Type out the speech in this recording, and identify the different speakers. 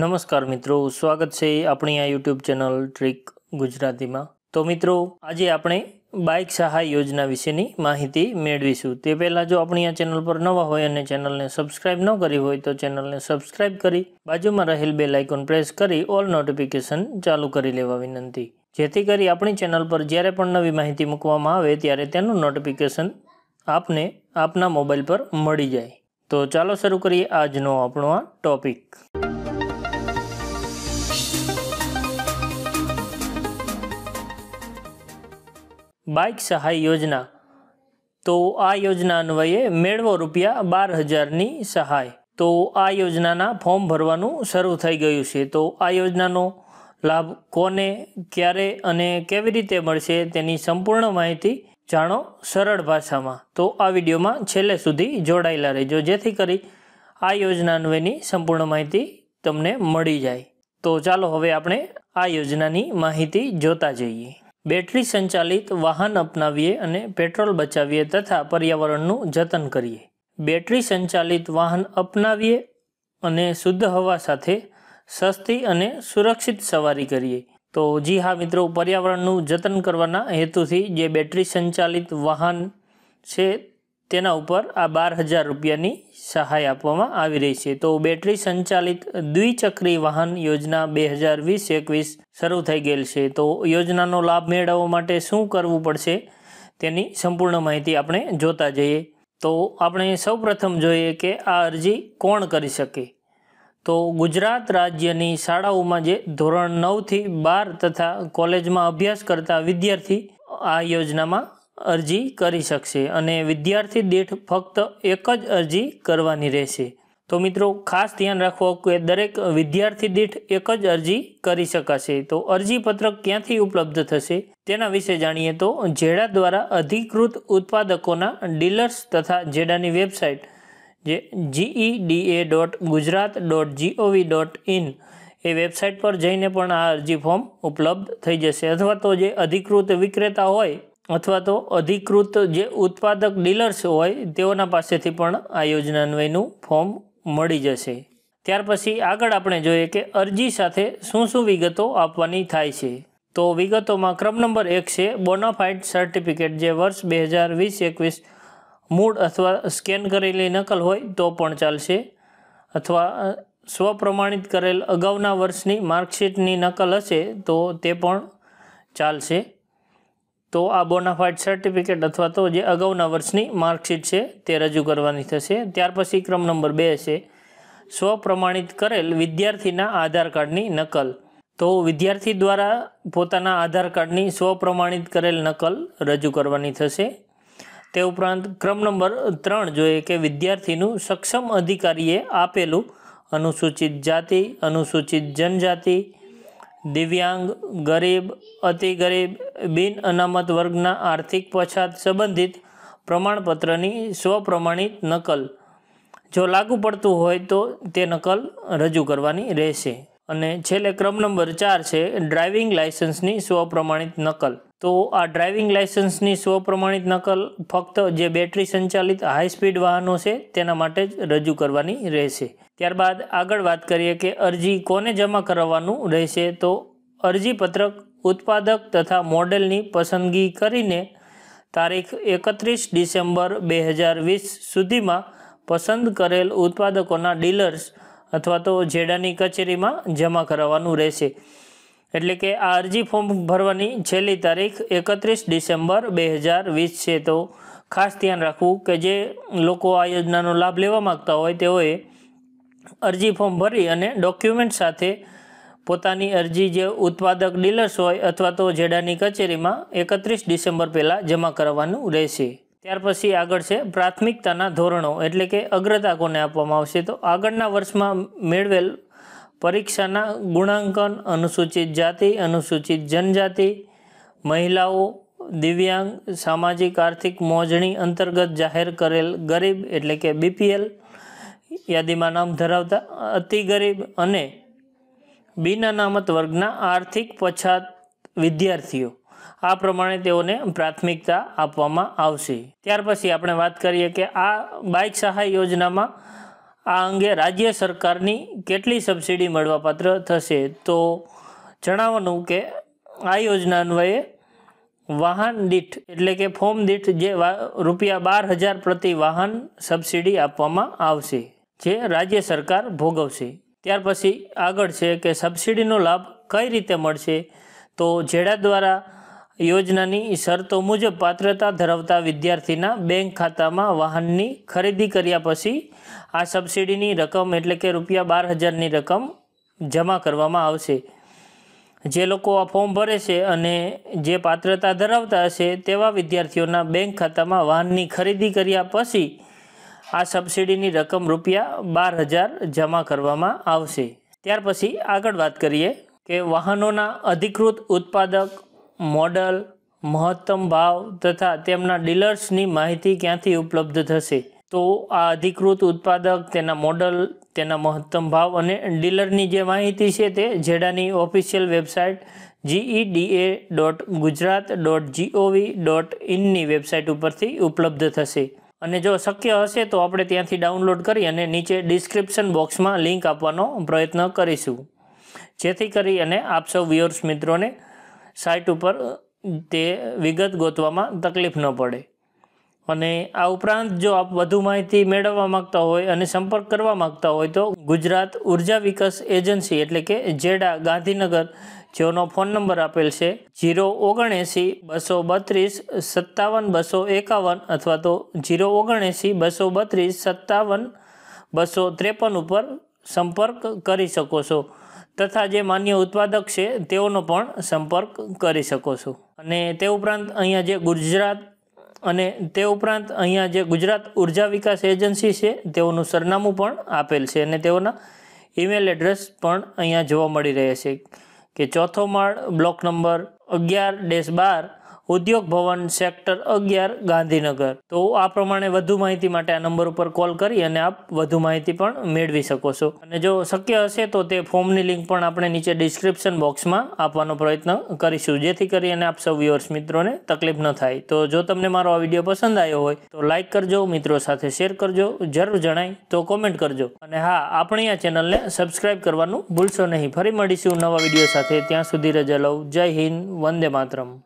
Speaker 1: નમસ્કાર મિત્રો સ્વાગત છે આપણી આ યુટ્યુબ ચેનલ ટ્રીક ગુજરાતીમાં તો મિત્રો આજે આપણે બાઇક સહાય યોજના વિશેની માહિતી મેળવીશું તે પહેલાં જો આપણી આ ચેનલ પર નવા હોય અને ચેનલને સબસ્ક્રાઇબ ન કરી હોય તો ચેનલને સબસ્ક્રાઇબ કરી બાજુમાં રહેલ બે લાઇકોન પ્રેસ કરી ઓલ નોટિફિકેશન ચાલુ કરી લેવા વિનંતી જેથી કરી આપણી ચેનલ પર જ્યારે પણ નવી માહિતી મૂકવામાં આવે ત્યારે તેનું નોટિફિકેશન આપને આપના મોબાઈલ પર મળી જાય તો ચાલો શરૂ કરીએ આજનો આપણો આ ટોપિક બાઇક સહાય યોજના તો આ યોજના અન્વયે મેળવો રૂપિયા બાર હજારની સહાય તો આ યોજનાના ફોર્મ ભરવાનું શરૂ થઈ ગયું છે તો આ યોજનાનો લાભ કોને ક્યારે અને કેવી રીતે મળશે તેની સંપૂર્ણ માહિતી જાણો સરળ ભાષામાં તો આ વિડીયોમાં છેલ્લે સુધી જોડાયેલા રહેજો જેથી કરી આ યોજના અન્વયની સંપૂર્ણ માહિતી તમને મળી જાય તો ચાલો હવે આપણે આ યોજનાની માહિતી જોતા જઈએ બેટરી સંચાલિત વાહન અપનાવીએ અને પેટ્રોલ બચાવીએ તથા પર્યાવરણનું જતન કરીએ બેટરી સંચાલિત વાહન અપનાવીએ અને શુદ્ધ હવા સાથે સસ્તી અને સુરક્ષિત સવારી કરીએ તો જી હા મિત્રો પર્યાવરણનું જતન કરવાના હેતુથી જે બેટરી સંચાલિત વાહન છે તેના ઉપર આ બાર હજાર રૂપિયાની સહાય આપવામાં આવી રહી છે તો બેટરી સંચાલિત દ્વિચક્રી વાહન યોજના બે હજાર વીસ એકવીસ શરૂ થઈ ગયેલ છે તો યોજનાનો લાભ મેળવવા માટે શું કરવું પડશે તેની સંપૂર્ણ માહિતી આપણે જોતા જઈએ તો આપણે સૌપ્રથમ જોઈએ કે આ અરજી કોણ કરી શકે તો ગુજરાત રાજ્યની શાળાઓમાં જે ધોરણ નવથી બાર તથા કોલેજમાં અભ્યાસ કરતા વિદ્યાર્થી આ યોજનામાં અરજી કરી શકશે અને વિદ્યાર્થી દીઠ ફક્ત એક જ અરજી કરવાની રહેશે તો મિત્રો ખાસ ધ્યાન રાખો કે દરેક વિદ્યાર્થી દીઠ એક જ અરજી કરી શકાશે તો અરજીપત્રક ક્યાંથી ઉપલબ્ધ થશે તેના વિશે જાણીએ તો જેડા દ્વારા અધિકૃત ઉત્પાદકોના ડીલર્સ તથા જેડાની વેબસાઇટ જે GE D A dot Gujarat dot GOV dot in એ વેબસાઇટ પર જઈને પણ આ અરજી ફોર્મ ઉપલબ્ધ થઈ જશે અથવા તો જે અધિકૃત વિક્રેતા હોય અથવા તો અધિકૃત જે ઉત્પાદક ડીલર્સ હોય તેઓના પાસેથી પણ આ યોજના અન્વયનું ફોર્મ મળી જશે ત્યાર પછી આગળ આપણે જોઈએ કે અરજી સાથે શું શું વિગતો આપવાની થાય છે તો વિગતોમાં ક્રમ નંબર એક છે બોનાફાઇડ સર્ટિફિકેટ જે વર્ષ બે હજાર વીસ એકવીસ મૂળ અથવા સ્કેન કરેલી નકલ હોય તો પણ ચાલશે અથવા સ્વપ્રમાણિત કરેલ અગાઉના વર્ષની માર્કશીટની નકલ હશે તો તે પણ ચાલશે તો આ બોનાફાઇડ સર્ટિફિકેટ અથવા તો જે અગાઉના વર્ષની માર્કશીટ છે તે રજૂ કરવાની થશે ત્યાર પછી ક્રમ નંબર બે છે સ્વપ્રમાણિત કરેલ વિદ્યાર્થીના આધાર કાર્ડની નકલ તો વિદ્યાર્થી દ્વારા પોતાના આધાર કાર્ડની સ્વપ્રમાણિત કરેલ નકલ રજૂ કરવાની થશે તે ઉપરાંત ક્રમ નંબર ત્રણ જોઈએ કે વિદ્યાર્થીનું સક્ષમ અધિકારીએ આપેલું અનુસૂચિત જાતિ અનુસૂચિત જનજાતિ દિવ્યાંગ ગરીબ અતિ ગરીબ બિન અનામત વર્ગના આર્થિક પછાત સંબંધિત પ્રમાણપત્રની સ્વપ્રમાણિત નકલ જો લાગુ પડતું હોય તો તે નકલ રજૂ કરવાની રહેશે અને છેલ્લે ક્રમ નંબર ચાર છે ડ્રાઇવિંગ લાયસન્સની સ્વપ્રમાણિત નકલ તો આ ડ્રાઇવિંગ લાયસન્સની સ્વપ્રમાણિત નકલ ફક્ત જે બેટરી સંચાલિત હાઈ સ્પીડ વાહનો છે તેના માટે જ રજૂ કરવાની રહેશે ત્યારબાદ આગળ વાત કરીએ કે અરજી કોને જમા કરાવવાનું રહેશે તો અરજીપત્રક ઉત્પાદક તથા મોડેલની પસંદગી કરીને તારીખ એકત્રીસ ડિસેમ્બર બે હજાર વીસ સુધીમાં પસંદ કરેલ ઉત્પાદકોના ડીલર્સ અથવા તો જેડાની કચેરીમાં જમા કરાવવાનું રહેશે એટલે કે આ અરજી ફોર્મ ભરવાની છેલ્લી તારીખ એકત્રીસ ડિસેમ્બર બે હજાર વીસ છે તો ખાસ ધ્યાન રાખવું કે જે લોકો આ યોજનાનો લાભ લેવા માગતા હોય તેઓએ અરજી ફોર્મ ભરી અને ડોક્યુમેન્ટ સાથે પોતાની અરજી જે ઉત્પાદક ડીલર્સ હોય અથવા તો જેડાની કચેરીમાં એકત્રીસ ડિસેમ્બર પહેલાં જમા કરાવવાનું રહેશે ત્યાર પછી આગળ છે પ્રાથમિકતાના ધોરણો એટલે કે અગ્રતા કોને આપવામાં આવશે તો આગળના વર્ષમાં મેળવેલ પરીક્ષાના ગુણાંકન અનુસૂચિત જાતિ અનુસૂચિત જનજાતિ મહિલાઓ દિવ્યાંગ સામાજિક આર્થિક મોજણી અંતર્ગત જાહેર કરેલ ગરીબ એટલે કે બીપીએલ યાદીમાં નામ ધરાવતા અતિ ગરીબ અને બિન અનામત વર્ગના આર્થિક પછાત વિદ્યાર્થીઓ આ પ્રમાણે તેઓને પ્રાથમિકતા આપવામાં આવશે ત્યાર પછી આપણે વાત કરીએ કે આ બાઇક સહાય યોજનામાં આ અંગે રાજ્ય સરકારની કેટલી સબસિડી મળવાપાત્ર થશે તો જણાવવાનું કે આ યોજના અન્વયે વાહન દીઠ એટલે કે ફોર્મ દીઠ જે રૂપિયા બાર હજાર પ્રતિ વાહન સબસિડી આપવામાં આવશે જે રાજ્ય સરકાર ભોગવશે ત્યાર પછી આગળ છે કે સબસિડીનો લાભ કઈ રીતે મળશે તો જેડા દ્વારા યોજનાની શરતો મુજબ પાત્રતા ધરાવતા વિદ્યાર્થીના બેંક ખાતામાં વાહનની ખરીદી કર્યા પછી આ સબસિડીની રકમ એટલે કે રૂપિયા બાર હજારની રકમ જમા કરવામાં આવશે જે લોકો આ ફોર્મ ભરે છે અને જે પાત્રતા ધરાવતા હશે તેવા વિદ્યાર્થીઓના બેંક ખાતામાં વાહનની ખરીદી કર્યા પછી આ સબસિડીની રકમ રૂપિયા બાર હજાર જમા કરવામાં આવશે ત્યાર પછી આગળ વાત કરીએ કે વાહનોના અધિકૃત ઉત્પાદક મોડલ મહત્તમ ભાવ તથા તેમના ડીલર્સની માહિતી ક્યાંથી ઉપલબ્ધ થશે તો આ અધિકૃત ઉત્પાદક તેના મોડલ તેના મહત્તમ ભાવ અને ડીલરની જે માહિતી છે તે જેડાની official website GEDA dot Gujarat dot GOV dot ઇનની વેબસાઇટ ઉપરથી ઉપલબ્ધ થશે અને જો શક્ય હશે તો આપણે ત્યાંથી ડાઉનલોડ કરી અને નીચે ડિસ્ક્રિપ્શન બોક્સમાં લિંક આપવાનો પ્રયત્ન કરીશું જેથી કરી અને આપ સૌ વ્યુઅર્સ મિત્રોને સાઇટ ઉપર તે વિગત ગોતવામાં તકલીફ ન પડે અને આ ઉપરાંત જો આપ વધુ માહિતી મેળવવા માગતા હોય અને સંપર્ક કરવા માગતા હોય તો ગુજરાત ઉર્જા વિકાસ એજન્સી એટલે કે જેડા ગાંધીનગર જેઓનો ફોન નંબર આપેલ છે જીરો ઓગણએંસી બસો બત્રીસ સત્તાવન બસો એકાવન અથવા તો જીરો ઓગણએંસી બસો બત્રીસ સત્તાવન બસો ત્રેપન ઉપર સંપર્ક કરી શકો છો તથા જે માન્ય ઉત્પાદક છે તેઓનો પણ સંપર્ક કરી શકો છો અને તે ઉપરાંત અહીંયા જે ગુજરાત અને તે ઉપરાંત અહીંયા જે ગુજરાત ઉર્જા વિકાસ એજન્સી છે તેઓનું સરનામું પણ આપેલ છે અને તેઓના ઈમેલ એડ્રેસ પણ અહીંયા જોવા મળી રહે છે કે ચોથો માળ બ્લોક નંબર અગિયાર ડેશ બાર ઉદ્યોગ ભવન સેક્ટર અગિયાર ગાંધીનગર તો આ પ્રમાણે વધુ માહિતી માટે આ નંબર ઉપર કોલ કરી અને આપ વધુ માહિતી પણ મેળવી શકો છો અને જો શક્ય હશે તો તે ફોર્મની લિંક પણ આપણે નીચે ડિસ્ક્રિપ્શન બોક્સમાં આપવાનો પ્રયત્ન કરીશું જેથી કરીને આપ સૌ વ્યુઅર્સ મિત્રોને તકલીફ ન થાય તો જો તમને મારો આ વિડીયો પસંદ આવ્યો હોય તો લાઇક કરજો મિત્રો સાથે શેર કરજો જરૂર જણાય તો કોમેન્ટ કરજો અને હા આપણી આ ચેનલને સબસ્ક્રાઇબ કરવાનું ભૂલશો નહીં ફરી મળીશું નવા વિડીયો સાથે ત્યાં સુધી રજા લઉં જય હિન્દ વંદે માતરમ